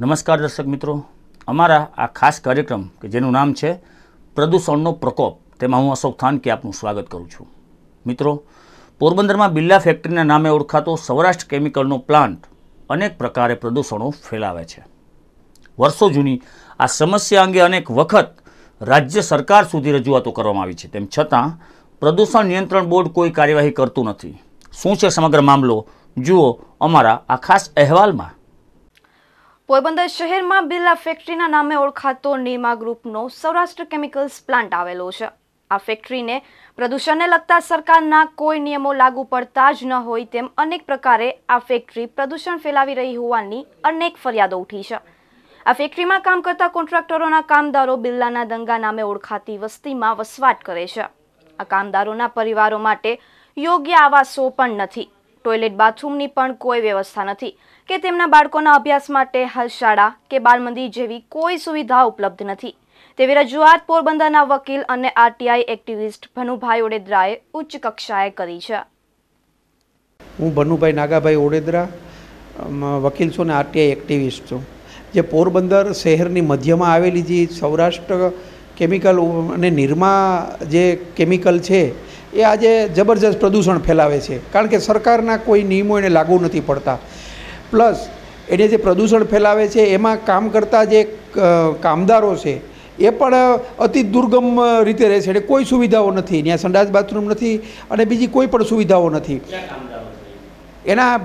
નમસ્કાર દર્શક મિત્રો અમારા આ ખાસ કાર્યક્રમ કે જેનું નામ છે પ્રદૂષણનો પ્રકોપ તેમાં હું અશોક ખાન કે આપનું સ્વાગત કરું છું મિત્રો પોરબંદરમાં બિરલા ફેક્ટરીના નામે ઓળખાતો સૌરાષ્ટ્ર કેમિકલનો પ્લાન્ટ અનેક પ્રકારે પ્રદૂષણો ફેલાવે છે વર્ષો જૂની આ સમસ્યા અંગે અનેક વખત રાજ્ય સરકાર સુધી રજૂઆતો કરવામાં આવી છે તેમ છતાં પ્રદૂષણ નિયંત્રણ બોર્ડ કોઈ કાર્યવાહી કરતું નથી શું છે સમગ્ર મામલો જુઓ અમારા આ ખાસ અહેવાલમાં પોરબંદર શહેરમાં બિરલા ફેક્ટરીના નામે ઓળખાતો નિરમા ગ્રુપનો સૌરાષ્ટ્ર કેમિકલ્સ પ્લાન્ટ આવેલો છે આ ફેક્ટરીને પ્રદૂષણને લગતા સરકારના કોઈ નિયમો લાગુ પડતા જ ન હોય તેમ અનેક પ્રકારે આ ફેક્ટરી પ્રદૂષણ ફેલાવી રહી હોવાની અનેક ફરિયાદો ઉઠી છે આ ફેક્ટરીમાં કામ કરતા કોન્ટ્રાક્ટરોના કામદારો બિરલાના દંગા નામે ઓળખાતી વસ્તીમાં વસવાટ કરે છે આ કામદારોના પરિવારો માટે યોગ્ય આવાસો પણ નથી ટોયલેટ બાથરૂમની પણ કોઈ વ્યવસ્થા નથી કે તેમના બાળકોના અભ્યાસ માટે હાલ શાળા કે બાલમંદિર જેવી કોઈ સુવિધા ઉપલબ્ધ નથી તેવી રજૂઆત પોરબંદરના વકીલ અને આરટીઆઈ એક્ટિવિસ્ટ ભનુભાઈ ઓડેદરાએ ઉચ્ચ કક્ષાએ કરી છે હું ભનુભાઈ નાગાભાઈ ઓડેદરા વકીલ છું અને આરટીઆઈ એક્ટિવિસ્ટ છું જે પોરબંદર શહેરની મધ્યમાં આવેલી જે સૌરાષ્ટ્ર કેમિકલ અને નિરમા જે કેમિકલ છે એ આજે જબરજસ્ત પ્રદૂષણ ફેલાવે છે કારણ કે સરકારના કોઈ નિયમો એને લાગુ નથી પડતા પ્લસ એને જે પ્રદૂષણ ફેલાવે છે એમાં કામ કરતા જે કામદારો છે એ પણ અતિ દુર્ગમ રીતે રહે છે એટલે કોઈ સુવિધાઓ નથી ત્યાં સંડાસ બાથરૂમ નથી અને બીજી કોઈ પણ સુવિધાઓ નથી એના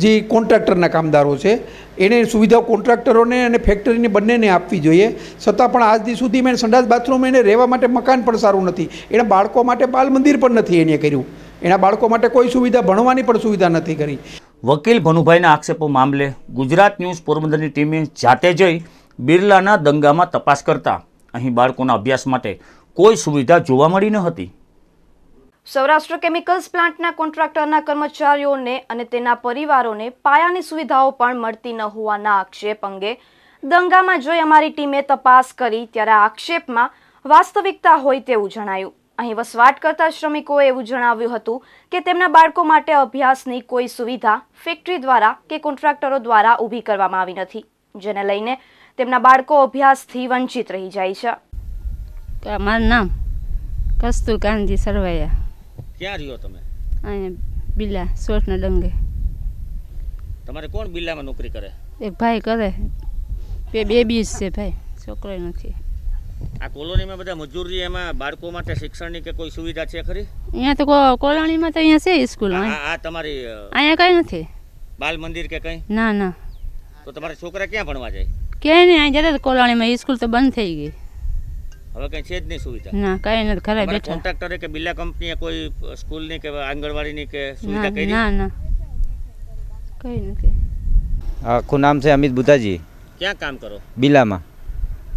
જે કોન્ટ્રાક્ટરના કામદારો છે એને સુવિધાઓ કોન્ટ્રાક્ટરોને અને ફેક્ટરીને બંનેને આપવી જોઈએ છતાં પણ આજ સુધી મેં સંડાસ બાથરૂમ એને રહેવા માટે મકાન પણ સારું નથી એને બાળકો માટે બાલ મંદિર પણ નથી એને કર્યું એના બાળકો માટે કોઈ સુવિધા ભણવાની પણ સુવિધા નથી કરી વકીલ ભનુભાઈના આક્ષેપો મામલે ગુજરાત ન્યૂઝ પોરબંદરની ટીમે જાતે જઈ બિરલાના દંગામાં તપાસ કરતા અહીં બાળકોના અભ્યાસ માટે કોઈ સુવિધા જોવા મળી ન હતી સૌરાષ્ટ્ર કેમિકલ્સ પ્લાન્ટના કોન્ટ્રાક્ટરના કર્મચારીઓને અને તેના પરિવારોને પાયાની સુવિધાઓ પણ મળતી ન હોવાના આક્ષેપ અંગે દંગામાં જોઈ અમારી ટીમે તપાસ કરી ત્યારે આક્ષેપમાં વાસ્તવિકતા હોય તેવું જણાયું અહીં વસવાટ કરતા શ્રમિકોએ એવું જણાવ્યું હતું કે તેમના બાળકો માટે અભ્યાસની કોઈ સુવિધા ફેક્ટરી દ્વારા કે કોન્ટ્રાક્ટરો દ્વારા ઊભી કરવામાં આવી નથી જેને લઈને તેમના બાળકો અભ્યાસથી વંચિત રહી જાય છે અમારું નામ કસ્તુ ગાંધી સરવૈયા ક્યાં રહ્યો તમે અહીંયા બિલ્લા સોટના ડંગે તમારે કોણ બિલ્લામાં નોકરી કરે એક ભાઈ કરે બે બેબી જ છે ભાઈ છોકરો નથી આ કોલોનીમાં બધા મજૂરી એમાં બાળકો માટે શિક્ષણની કે કોઈ સુવિધા છે ખરી અહીંયા તો કોલોનીમાં તો અહીંયા છે સ્કૂલ આ તમારી અહીંયા કઈ નથી બાલ મંદિર કે કઈ ના ના તો તમારા છોકરા ક્યાં ભણવા જાય ક્યાંય નહીં અહીંયા જતા કોલોનીમાં સ્કૂલ તો બંધ થઈ ગઈ હવે કઈ છે જ નહીં સુવિધા ના કઈ નથી ઘરે બેઠા કોન્ટ્રાક્ટરે કે બિલ્લા કંપનીએ કોઈ સ્કૂલની કે આંગણવાડીની કે સુવિધા કરી ના ના કઈ નથી આખું નામ છે અમિત બુધાજી ક્યાં કામ કરો બિલામાં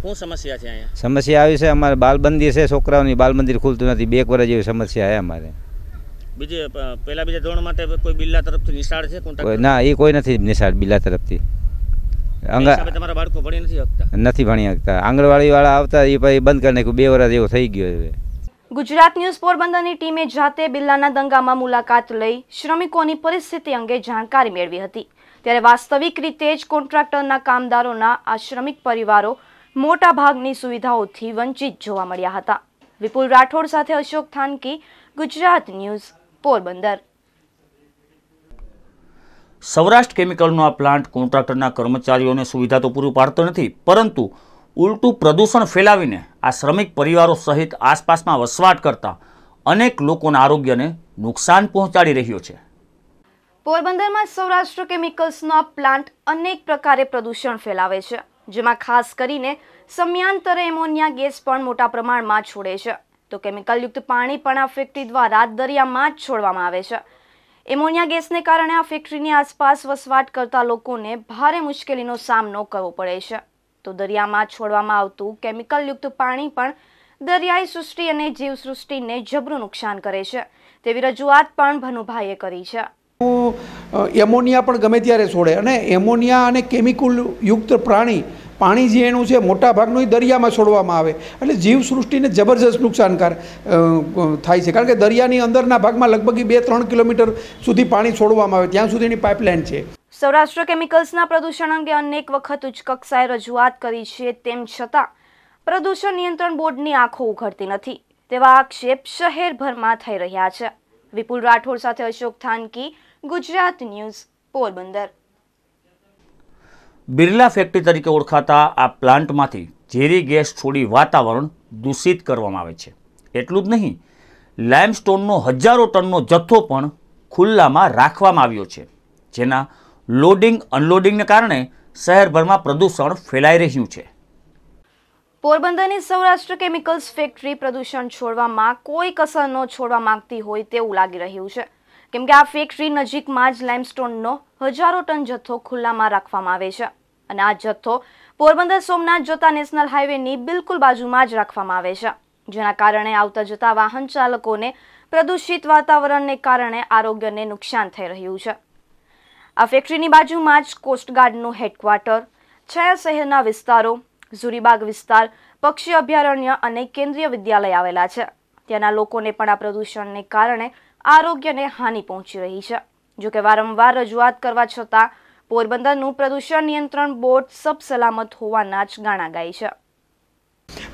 શું સમસ્યા છે અહીંયા સમસ્યા આવી છે અમારે બાલબંદી છે છોકરાઓની બાલબંદી ખુલતું નથી બે વર્ષ જેવી સમસ્યા છે અમારે બીજે પહેલા બીજા ધોરણ માટે કોઈ બિલ્લા તરફથી નિશાળ છે ના એ કોઈ નથી નિશાળ બિલ્લા તરફથી નથી ભણી શકતા આંગણવાડી વાળા આવતા એ પછી બંધ કરી નાખ્યું બે વર્ષ એવું થઈ ગયો હવે ગુજરાત ન્યૂઝ પોરબંદરની ટીમે જાતે બિલ્લાના દંગામાં મુલાકાત લઈ શ્રમિકોની પરિસ્થિતિ અંગે જાણકારી મેળવી હતી ત્યારે વાસ્તવિક રીતે જ કોન્ટ્રાક્ટરના કામદારોના આ શ્રમિક પરિવારો મોટા ભાગની સુવિધાઓથી વંચિત જોવા મળ્યા હતા વિપુલ રાઠોડ સાથે અશોક થાનકી ગુજરાત ન્યૂઝ પોરબંદર સૌરાષ્ટ્ર કેમિકલનો આ પ્લાન્ટ કોન્ટ્રાક્ટરના કર્મચારીઓને સુવિધા તો પૂરી પાડતો નથી પરંતુ ઉલટું પ્રદૂષણ ફેલાવીને આ શ્રમિક પરિવારો સહિત આસપાસમાં વસવાટ કરતા અનેક લોકોના આરોગ્યને નુકસાન પહોંચાડી રહ્યો છે પોરબંદરમાં સૌરાષ્ટ્ર કેમિકલ્સનો પ્લાન્ટ અનેક પ્રકારે પ્રદૂષણ ફેલાવે છે જેમાં ખાસ કરીને સમયાંતરે એમોનિયા ગેસ પણ મોટા પ્રમાણમાં છોડે છે તો કેમિકલયુક્ત પાણી પણ આ ફેક્ટરી દ્વારા દરિયામાં જ છોડવામાં આવે છે એમોનિયા ગેસને કારણે આ ફેક્ટરીની આસપાસ વસવાટ કરતા લોકોને ભારે મુશ્કેલીનો સામનો કરવો પડે છે તો દરિયામાં છોડવામાં આવતું કેમિકલયુક્ત પાણી પણ દરિયાઈ સૃષ્ટિ અને જીવ સૃષ્ટિને જબરું નુકસાન કરે છે તેવી રજૂઆત પણ ભનુભાઈએ કરી છે એમોનિયા પણ ગમે ત્યારે છોડે અને એમોનિયા અને કેમિકલ યુક્ત પ્રાણી પાણી જે એનું છે મોટા ભાગનું એ દરિયામાં છોડવામાં આવે એટલે જીવસૃષ્ટિને જબરજસ્ત નુકસાનકાર થાય છે કારણ કે દરિયાની અંદરના ભાગમાં લગભગ બે ત્રણ કિલોમીટર સુધી પાણી છોડવામાં આવે ત્યાં સુધીની પાઇપલાઇન છે સૌરાષ્ટ્ર કેમિકલ્સના પ્રદૂષણ અંગે અનેક વખત ઉચ્ચ કક્ષાએ રજૂઆત કરી છે તેમ છતાં પ્રદૂષણ નિયંત્રણ બોર્ડની આંખો ઉઘડતી નથી તેવા આક્ષેપ શહેરભરમાં થઈ રહ્યા છે વિપુલ રાઠોડ સાથે અશોક થાનકી ગુજરાત ન્યૂઝ પોરબંદર બિરલા ફેક્ટરી તરીકે ઓળખાતા આ પ્લાન્ટમાંથી ઝેરી ગેસ છોડી વાતાવરણ દૂષિત કરવામાં આવે છે એટલું જ નહીં લાઇમસ્ટોનનો હજારો ટનનો જથ્થો પણ ખુલ્લામાં રાખવામાં આવ્યો છે જેના લોડિંગ અનલોડિંગને કારણે શહેરભરમાં પ્રદૂષણ ફેલાઈ રહ્યું છે પોરબંદરની સૌરાષ્ટ્ર કેમિકલ્સ ફેક્ટરી પ્રદૂષણ છોડવામાં કોઈ કસર ન છોડવા માંગતી હોય તેવું લાગી રહ્યું છે કેમ કે આ ફેક્ટરી નજીકમાં જ લાઇમસ્ટોનનો હજારો ટન જથ્થો ખુલ્લામાં રાખવામાં આવે છે અને આ જથ્થો પોરબંદર સોમનાથ જોતા નેશનલ હાઈવેની બિલકુલ બાજુમાં જ રાખવામાં આવે છે જેના કારણે આવતા જતા વાહન ચાલકોને પ્રદૂષિત વાતાવરણને કારણે આરોગ્યને નુકસાન થઈ રહ્યું છે આ ફેક્ટરીની બાજુમાં જ કોસ્ટગાર્ડનું હેડક્વાર્ટર છયા શહેરના વિસ્તારો ઝુરીબાગ વિસ્તાર પક્ષી અભયારણ્ય અને કેન્દ્રીય વિદ્યાલય આવેલા છે ત્યાંના લોકોને પણ આ પ્રદૂષણને કારણે આરોગ્યને હાનિ પહોંચી રહી છે જો કે વારંવાર રજૂઆત કરવા છતાં પોરબંદરનું પ્રદૂષણ નિયંત્રણ બોર્ડ સબ સલામત હોવાના જ ગાણા ગાય છે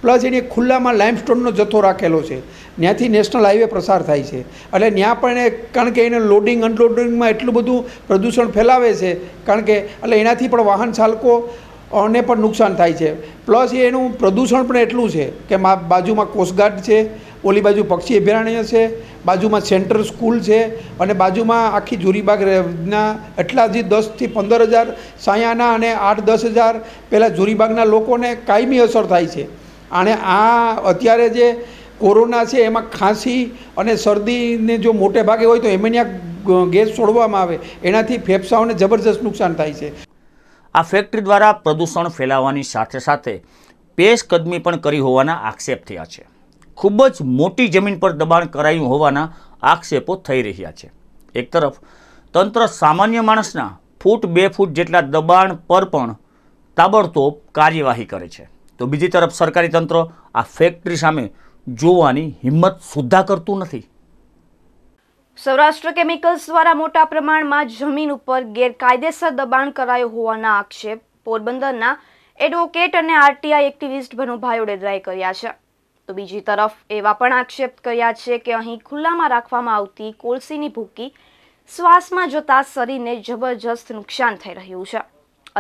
પ્લસ એને ખુલ્લામાં લાઇમસ્ટોનનો જથ્થો રાખેલો છે ત્યાંથી નેશનલ હાઈવે પ્રસાર થાય છે એટલે ત્યાં પણ એ કારણ કે એને લોડિંગ અનલોડિંગમાં એટલું બધું પ્રદૂષણ ફેલાવે છે કારણ કે એટલે એનાથી પણ વાહન ચાલકો અને પણ નુકસાન થાય છે પ્લસ એનું પ્રદૂષણ પણ એટલું છે કે બાજુમાં કોસ્ટગાર્ડ છે ઓલી બાજુ પક્ષી અભયારણ્ય છે બાજુમાં સેન્ટર સ્કૂલ છે અને બાજુમાં આખી જુરીબાગના એટલા જે દસથી પંદર હજાર સાયાના અને આઠ દસ હજાર પહેલાં જુરીબાગના લોકોને કાયમી અસર થાય છે અને આ અત્યારે જે કોરોના છે એમાં ખાંસી અને શરદીને જો મોટે ભાગે હોય તો એમેનિયા ગેસ છોડવામાં આવે એનાથી ફેફસાઓને જબરજસ્ત નુકસાન થાય છે આ ફેક્ટરી દ્વારા પ્રદૂષણ ફેલાવવાની સાથે સાથે પેશકદમી પણ કરી હોવાના આક્ષેપ થયા છે ખૂબ જ મોટી જમીન પર દબાણ કરાયું હોવાના આક્ષેપો થઈ રહ્યા છે એક તરફ તંત્ર સામાન્ય માણસના ફૂટ બે ફૂટ જેટલા દબાણ પર પણ તાબડતોબ કાર્યવાહી કરે છે તો બીજી તરફ સરકારી તંત્ર આ ફેક્ટરી સામે જોવાની હિંમત સુદ્ધા કરતું નથી સૌરાષ્ટ્ર કેમિકલ્સ દ્વારા મોટા પ્રમાણમાં જમીન ઉપર ગેરકાયદેસર દબાણ કરાયું હોવાના આક્ષેપ પોરબંદરના એડવોકેટ અને આરટીઆઈ એક્ટિવિસ્ટ ભનુભાઈ ઓડેદરાએ કર્યા છે તો બીજી તરફ એવા પણ આક્ષેપ કર્યા છે કે અહીં ખુલ્લામાં રાખવામાં આવતી કોલસીની ભૂકી શ્વાસમાં જતા શરીરને જબરજસ્ત નુકસાન થઈ રહ્યું છે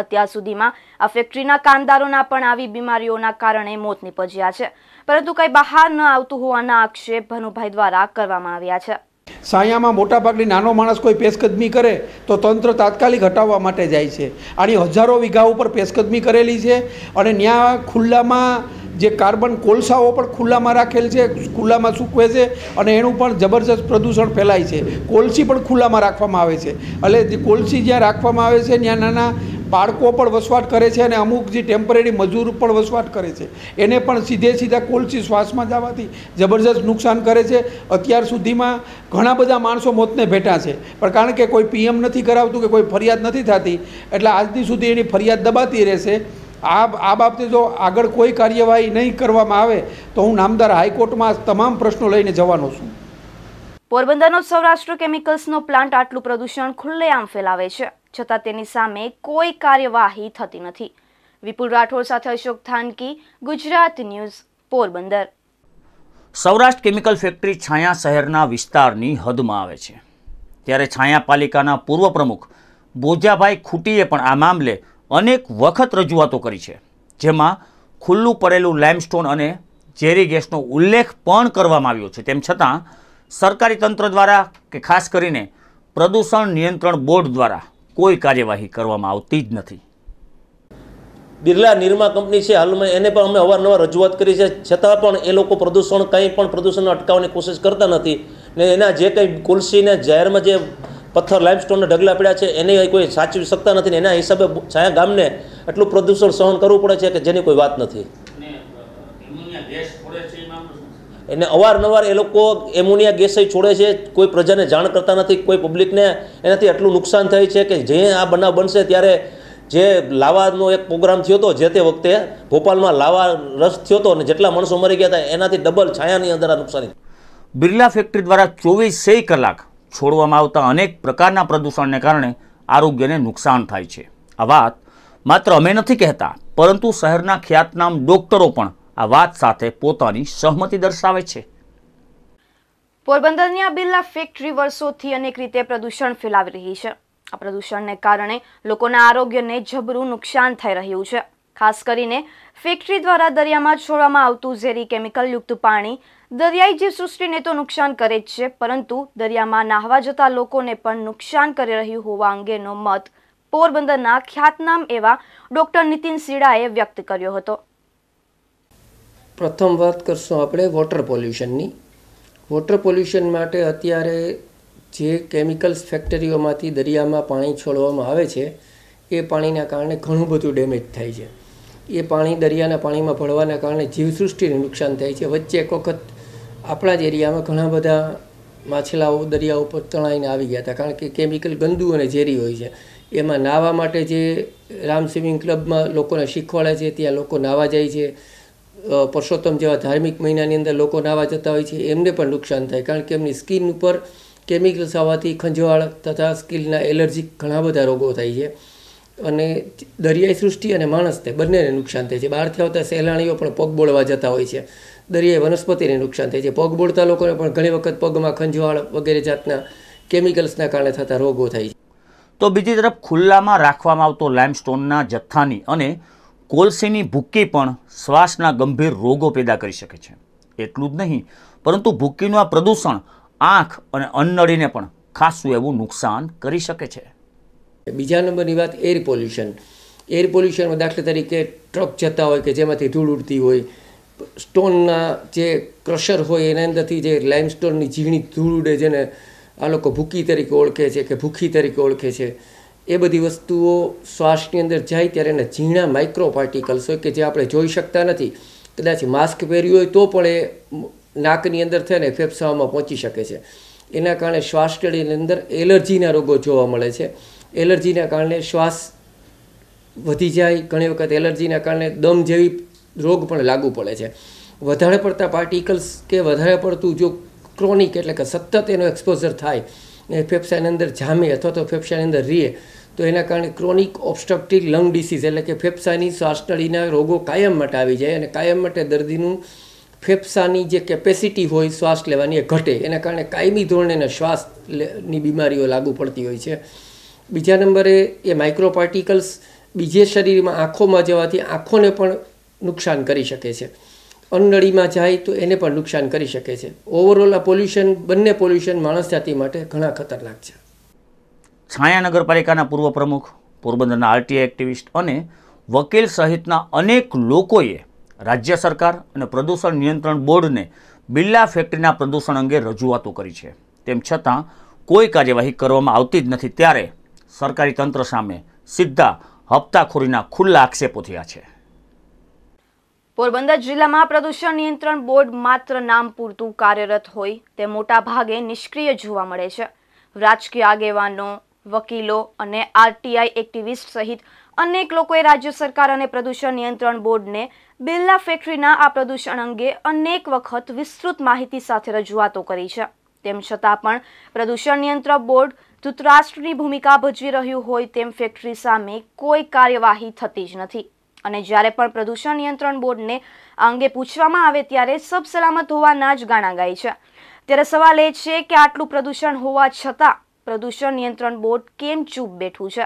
અત્યાર સુધીમાં આ ફેક્ટરીના કામદારોના પણ આવી બીમારીઓના કારણે મોત નીપજ્યા છે પરંતુ કંઈ બહાર ન આવતું હોવાના આક્ષેપ ભનુભાઈ દ્વારા કરવામાં આવ્યા છે સાયામાં મોટાભાગની નાનો માણસ કોઈ પેશકદમી કરે તો તંત્ર તાત્કાલિક હટાવવા માટે જાય છે આની હજારો વીઘા ઉપર પેશકદમી કરેલી છે અને ત્યાં ખુલ્લામાં જે કાર્બન કોલસાઓ પણ ખુલ્લામાં રાખેલ છે ખુલ્લામાં સૂકવે છે અને એનું પણ જબરજસ્ત પ્રદૂષણ ફેલાય છે કોલસી પણ ખુલ્લામાં રાખવામાં આવે છે એટલે કોલસી જ્યાં રાખવામાં આવે છે ત્યાં નાના બાળકો પણ વસવાટ કરે છે અને અમુક જે ટેમ્પરરી મજૂર પણ વસવાટ કરે છે એને પણ સીધે સીધા કોલસી શ્વાસમાં જવાથી જબરજસ્ત નુકસાન કરે છે અત્યાર સુધીમાં ઘણા બધા માણસો મોતને ભેટા છે પણ કારણ કે કોઈ પીએમ નથી કરાવતું કે કોઈ ફરિયાદ નથી થતી એટલે આજની સુધી એની ફરિયાદ દબાતી રહેશે આ આ બાબતે જો આગળ કોઈ કાર્યવાહી નહીં કરવામાં આવે તો હું નામદાર હાઈકોર્ટમાં તમામ પ્રશ્નો લઈને જવાનો છું પોરબંદરનો સૌરાષ્ટ્ર કેમિકલ્સનો પ્લાન્ટ આટલું પ્રદૂષણ ખુલ્લેઆમ ફેલાવે છે છતાં તેની સામે કોઈ કાર્યવાહી થતી નથી વિપુલ રાઠોડ સાથે Ashok Thanki Gujarat news Porbandar Saurashtra chemical factory Chhaya શહેરના વિસ્તારની હદમાં આવે છે ત્યારે છાયા પાલિકાના પૂર્વ પ્રમુખ બોજાભાઈ ખૂટીએ પણ આ મામલે અનેક વખત રજૂઆતો કરી છે જેમાં ખુલ્લું પડેલું લાઇમસ્ટોન અને ઝેરી ગેસનો ઉલ્લેખ પણ કરવામાં આવ્યો છે તેમ છતાં સરકારી તંત્ર દ્વારા કે ખાસ કરીને પ્રદૂષણ નિયંત્રણ બોર્ડ દ્વારા કોઈ કાર્યવાહી કરવામાં આવતી જ નથી બિરલા નિર્મા કંપની છે હાલમાં એને પણ અમે અવારનવાર રજૂઆત કરી છે છતાં પણ એ લોકો પ્રદૂષણ કંઈ પણ પ્રદૂષણને અટકાવવાની કોશિશ કરતા નથી ને એના જે કંઈ કુલસીને જાહેરમાં જે પથ્થર લાઇમસ્ટોનના ઢગલા પડ્યા છે એને કોઈ સાચવી શકતા નથી ને એના હિસાબે છાયા ગામને એટલું પ્રદૂષણ સહન કરવું પડે છે કે જેની કોઈ વાત નથી એને અવારનવાર એ લોકો એમોનિયા ગેસ છોડે છે કોઈ પ્રજાને જાણ કરતા નથી કોઈ પબ્લિકને એનાથી એટલું નુકસાન થાય છે કે જે આ બનાવ બનશે ત્યારે જે લાવાનો એક પ્રોગ્રામ થયો હતો જે તે વખતે ભોપાલમાં લાવા રસ થયો હતો અને જેટલા માણસો મરી ગયા હતા એનાથી ડબલ છાયાની અંદર આ નુકસાની બિરલા ફેક્ટરી દ્વારા ચોવીસેય કલાક છોડવામાં આવતા અનેક પ્રકારના પ્રદૂષણને કારણે આરોગ્યને નુકસાન થાય છે આ વાત માત્ર અમે નથી કહેતા પરંતુ શહેરના ખ્યાતનામ ડોક્ટરો પણ આ વાત સાથે પોતાની સહમતિ દર્શાવે છે પોરબંદરની આ બિરલા ફેક્ટરી વર્ષોથી અનેક રીતે પ્રદૂષણ ફેલાવી રહી છે આ પ્રદૂષણને કારણે લોકોના આરોગ્યને જબરું નુકસાન થઈ રહ્યું છે ખાસ કરીને ફેક્ટરી દ્વારા દરિયામાં છોડવામાં આવતું ઝેરી કેમિકલયુક્ત પાણી દરિયાઈ સૃષ્ટિને તો નુકસાન કરે જ છે પરંતુ દરિયામાં નાહવા જતા લોકોને પણ નુકસાન કરી રહ્યું હોવા અંગેનો મત પોરબંદરના ખ્યાતનામ એવા ડોક્ટર નીતિન સીડાએ વ્યક્ત કર્યો હતો પ્રથમ વાત કરશું આપણે વોટર પોલ્યુશનની વોટર પોલ્યુશન માટે અત્યારે જે કેમિકલ્સ ફેક્ટરીઓમાંથી દરિયામાં પાણી છોડવામાં આવે છે એ પાણીના કારણે ઘણું બધું ડેમેજ થાય છે એ પાણી દરિયાના પાણીમાં ભળવાના કારણે જીવસૃષ્ટિને નુકસાન થાય છે વચ્ચે એક વખત આપણા જ એરિયામાં ઘણા બધા માછલાઓ દરિયા ઉપર તણાઈને આવી ગયા હતા કારણ કે કેમિકલ ગંદુ અને ઝેરી હોય છે એમાં નાહવા માટે જે રામ સ્વિમિંગ ક્લબમાં લોકોને શીખવાડે છે ત્યાં લોકો નાહવા જાય છે પરસોત્તમ જેવા ધાર્મિક મહિનાની અંદર લોકો નાવા જતા હોય છે એમને પણ નુકસાન થાય કારણ કે એમની સ્કિન ઉપર કેમિકલ્સ આવવાથી ખંજવાળ તથા સ્કિનના એલર્જી ઘણા બધા રોગો થાય છે અને દરિયાઈ સૃષ્ટિ અને માણસને બંનેને નુકસાન થાય છે બહારથી આવતા સહેલાણીઓ પણ પગ બોળવા જતા હોય છે દરિયાઈ વનસ્પતિને નુકસાન થાય છે પગ બોળતા લોકોને પણ ઘણી વખત પગમાં ખંજવાળ વગેરે જાતના કેમિકલ્સના કારણે થતા રોગો થાય છે તો બીજી તરફ ખુલ્લામાં રાખવામાં આવતો લાઇમસ્ટોનના જથ્થાની અને કોલસીની ભૂક્કી પણ શ્વાસના ગંભીર રોગો પેદા કરી શકે છે એટલું જ નહીં પરંતુ ભૂક્કીનું આ પ્રદૂષણ આંખ અને અન્નળીને પણ ખાસું એવું નુકસાન કરી શકે છે બીજા નંબરની વાત એર પોલ્યુશન એર પોલ્યુશનમાં દાખલા તરીકે ટ્રક જતા હોય કે જેમાંથી ધૂળ ઉડતી હોય સ્ટોનના જે ક્રશર હોય એના અંદરથી જે લાઇમસ્ટોનની ઝીણી ધૂળ ઉડે જેને આ લોકો ભૂકી તરીકે ઓળખે છે કે ભૂખી તરીકે ઓળખે છે એ બધી વસ્તુઓ શ્વાસની અંદર જાય ત્યારે એના ઝીણા માઇક્રો પાર્ટિકલ્સ હોય કે જે આપણે જોઈ શકતા નથી કદાચ માસ્ક પહેર્યું હોય તો પણ એ નાકની અંદર થઈને ફેફસાઓમાં પહોંચી શકે છે એના કારણે શ્વાસનળીની અંદર એલર્જીના રોગો જોવા મળે છે એલર્જીના કારણે શ્વાસ વધી જાય ઘણી વખત એલર્જીના કારણે દમ જેવી રોગ પણ લાગુ પડે છે વધારે પડતા પાર્ટિકલ્સ કે વધારે પડતું જો ક્રોનિક એટલે કે સતત એનો એક્સપોઝર થાય ને ફેફસાની અંદર જામે અથવા તો ફેફસાની અંદર રીએ તો એના કારણે ક્રોનિક ઓબસ્ટ્રક્ટિવ લંગ ડિસીઝ એટલે કે ફેફસાની શ્વાસનળીના રોગો કાયમ માટે આવી જાય અને કાયમ માટે દર્દીનું ફેફસાની જે કેપેસિટી હોય શ્વાસ લેવાની એ ઘટે એના કારણે કાયમી ધોરણે એને શ્વાસની બીમારીઓ લાગુ પડતી હોય છે બીજા નંબરે એ માઇક્રોપાર્ટિકલ્સ બીજે શરીરમાં આંખોમાં જવાથી આંખોને પણ નુકસાન કરી શકે છે અનનળીમાં જાય તો એને પણ નુકસાન કરી શકે છે ઓવરઓલ આ પોલ્યુશન બંને પોલ્યુશન માણસ જાતિ માટે ઘણા ખતરનાક છે છાયા નગરપાલિકાના પૂર્વ પ્રમુખ પોરબંદરના આરટીઆઈ એક્ટિવિસ્ટ અને વકીલ સહિતના અનેક લોકોએ રાજ્ય સરકાર અને પ્રદૂષણ નિયંત્રણ બોર્ડને બિરલા ફેક્ટરીના પ્રદૂષણ અંગે રજૂઆતો કરી છે તેમ છતાં કોઈ કાર્યવાહી કરવામાં આવતી જ નથી ત્યારે સરકારી તંત્ર સામે સીધા હપ્તાખોરીના ખુલ્લા આક્ષેપો થયા છે પોરબંદર જિલ્લામાં પ્રદૂષણ નિયંત્રણ બોર્ડ માત્ર નામ પૂરતું કાર્યરત હોય તે મોટા ભાગે નિષ્ક્રિય જોવા મળે છે રાજકીય આગેવાનો વકીલો અને આરટીઆઈ એક્ટિવિસ્ટ સહિત અનેક લોકોએ રાજ્ય સરકાર અને પ્રદૂષણ નિયંત્રણ બોર્ડને બિરલા ફેક્ટરીના આ પ્રદૂષણ અંગે અનેક વખત વિસ્તૃત માહિતી સાથે રજૂઆતો કરી છે તેમ છતાં પણ પ્રદૂષણ નિયંત્રણ બોર્ડ ધૃતરાષ્ટ્રની ભૂમિકા ભજવી રહ્યું હોય તેમ ફેક્ટરી સામે કોઈ કાર્યવાહી થતી જ નથી અને જ્યારે પણ પ્રદૂષણ નિયંત્રણ બોર્ડને આ અંગે પૂછવામાં આવે ત્યારે સબ સલામત હોવાના જ ગાણા ગાય છે ત્યારે સવાલ એ છે કે આટલું પ્રદૂષણ હોવા છતાં પ્રદૂષણ નિયંત્રણ બોર્ડ કેમ ચૂપ બેઠું છે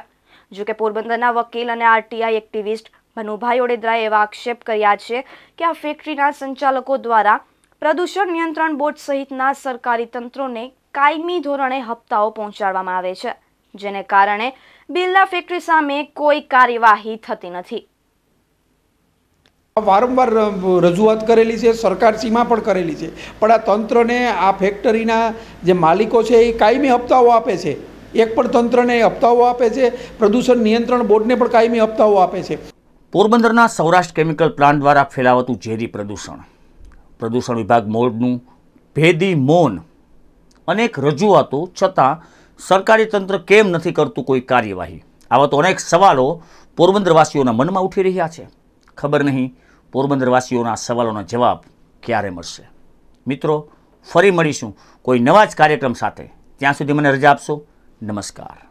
જોકે પોરબંદરના વકીલ અને આરટીઆઈ એક્ટિવિસ્ટ મનુભાઈ ઓડેદરાએ એવા આક્ષેપ કર્યા છે કે આ ફેક્ટરીના સંચાલકો દ્વારા પ્રદૂષણ નિયંત્રણ બોર્ડ સહિતના સરકારી તંત્રોને કાયમી ધોરણે હપ્તાઓ પહોંચાડવામાં આવે છે જેને કારણે બિરલા ફેક્ટરી સામે કોઈ કાર્યવાહી થતી નથી વારંવાર રજૂઆત કરેલી છે સરકાર સીમા પણ કરેલી છે પણ આ તંત્રને આ ફેક્ટરીના જે માલિકો છે એ કાયમી હપ્તાઓ આપે છે એક પણ તંત્રને હપ્તાઓ આપે છે પ્રદૂષણ નિયંત્રણ બોર્ડને પણ કાયમી હપ્તાઓ આપે છે પોરબંદરના સૌરાષ્ટ્ર કેમિકલ પ્લાન્ટ દ્વારા ફેલાવતું ઝેરી પ્રદૂષણ પ્રદૂષણ વિભાગ મોડનું ભેદી મૌન અનેક રજૂઆતો છતાં સરકારી તંત્ર કેમ નથી કરતું કોઈ કાર્યવાહી આવા તો અનેક સવાલો પોરબંદરવાસીઓના મનમાં ઉઠી રહ્યા છે ખબર નહીં પોરબંદરવાસીઓના સવાલોનો જવાબ ક્યારે મળશે મિત્રો ફરી મળીશું કોઈ નવા જ કાર્યક્રમ સાથે ત્યાં સુધી મને રજા આપશો નમસ્કાર